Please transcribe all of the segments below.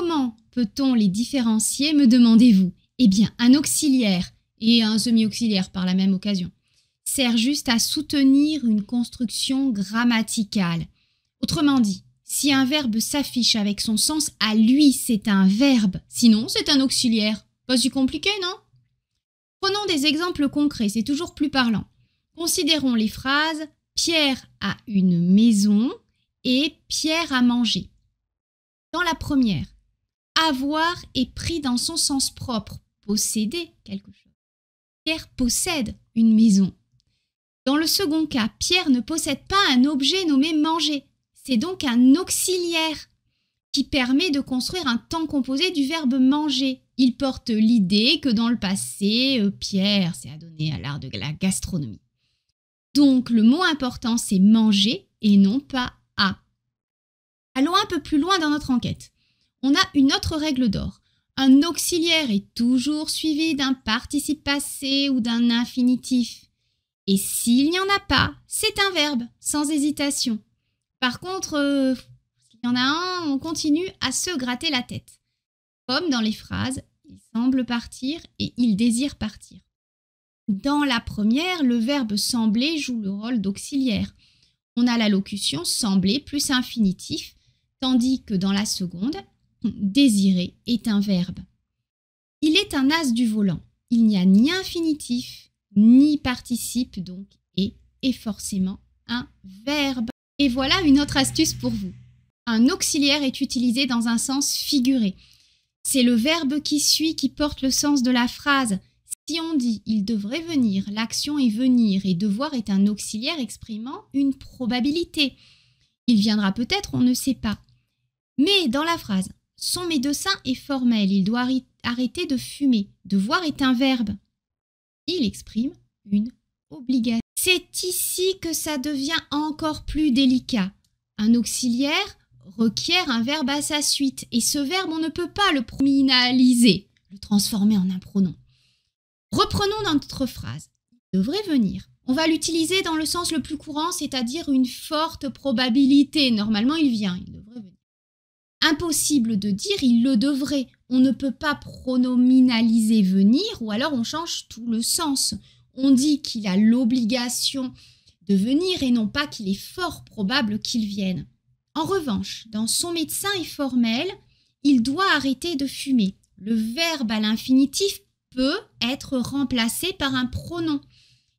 Comment peut-on les différencier, me demandez-vous Eh bien, un auxiliaire et un semi-auxiliaire par la même occasion sert juste à soutenir une construction grammaticale. Autrement dit, si un verbe s'affiche avec son sens à lui, c'est un verbe, sinon c'est un auxiliaire. Pas si compliqué, non Prenons des exemples concrets, c'est toujours plus parlant. Considérons les phrases Pierre a une maison et Pierre a mangé. Dans la première, avoir est pris dans son sens propre, posséder quelque chose. Pierre possède une maison. Dans le second cas, Pierre ne possède pas un objet nommé manger. C'est donc un auxiliaire qui permet de construire un temps composé du verbe manger. Il porte l'idée que dans le passé, euh, Pierre s'est adonné à l'art de la gastronomie. Donc le mot important, c'est manger et non pas à. Allons un peu plus loin dans notre enquête on a une autre règle d'or. Un auxiliaire est toujours suivi d'un participe passé ou d'un infinitif. Et s'il n'y en a pas, c'est un verbe, sans hésitation. Par contre, euh, s'il y en a un, on continue à se gratter la tête. Comme dans les phrases il semble partir et il désire partir. Dans la première, le verbe sembler joue le rôle d'auxiliaire. On a la locution sembler plus infinitif, tandis que dans la seconde, désirer est un verbe. Il est un as du volant. Il n'y a ni infinitif, ni participe, donc et est forcément un verbe. Et voilà une autre astuce pour vous. Un auxiliaire est utilisé dans un sens figuré. C'est le verbe qui suit qui porte le sens de la phrase. Si on dit il devrait venir, l'action est venir et devoir est un auxiliaire exprimant une probabilité. Il viendra peut-être, on ne sait pas. Mais dans la phrase son médecin est formel, il doit arrêter de fumer. Devoir est un verbe. Il exprime une obligation. C'est ici que ça devient encore plus délicat. Un auxiliaire requiert un verbe à sa suite et ce verbe, on ne peut pas le prominaliser, le transformer en un pronom. Reprenons notre phrase. Il devrait venir. On va l'utiliser dans le sens le plus courant, c'est-à-dire une forte probabilité. Normalement, il vient. Impossible de dire il le devrait. On ne peut pas pronominaliser venir ou alors on change tout le sens. On dit qu'il a l'obligation de venir et non pas qu'il est fort probable qu'il vienne. En revanche, dans son médecin et formel, il doit arrêter de fumer. Le verbe à l'infinitif peut être remplacé par un pronom.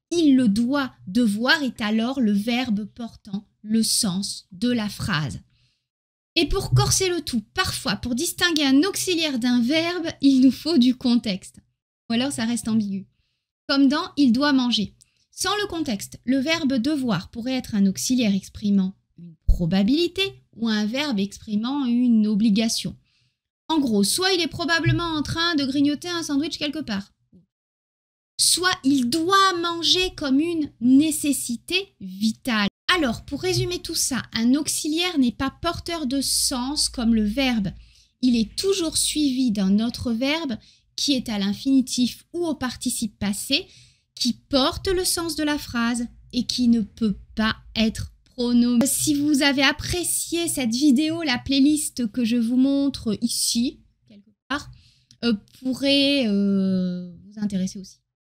Il le doit, devoir est alors le verbe portant le sens de la phrase. Et pour corser le tout, parfois, pour distinguer un auxiliaire d'un verbe, il nous faut du contexte. Ou alors ça reste ambigu. Comme dans il doit manger. Sans le contexte, le verbe devoir pourrait être un auxiliaire exprimant une probabilité ou un verbe exprimant une obligation. En gros, soit il est probablement en train de grignoter un sandwich quelque part, soit il doit manger comme une nécessité vitale. Alors, pour résumer tout ça, un auxiliaire n'est pas porteur de sens comme le verbe. Il est toujours suivi d'un autre verbe qui est à l'infinitif ou au participe passé, qui porte le sens de la phrase et qui ne peut pas être pronom. Si vous avez apprécié cette vidéo, la playlist que je vous montre ici, quelque part, euh, pourrait euh, vous intéresser aussi.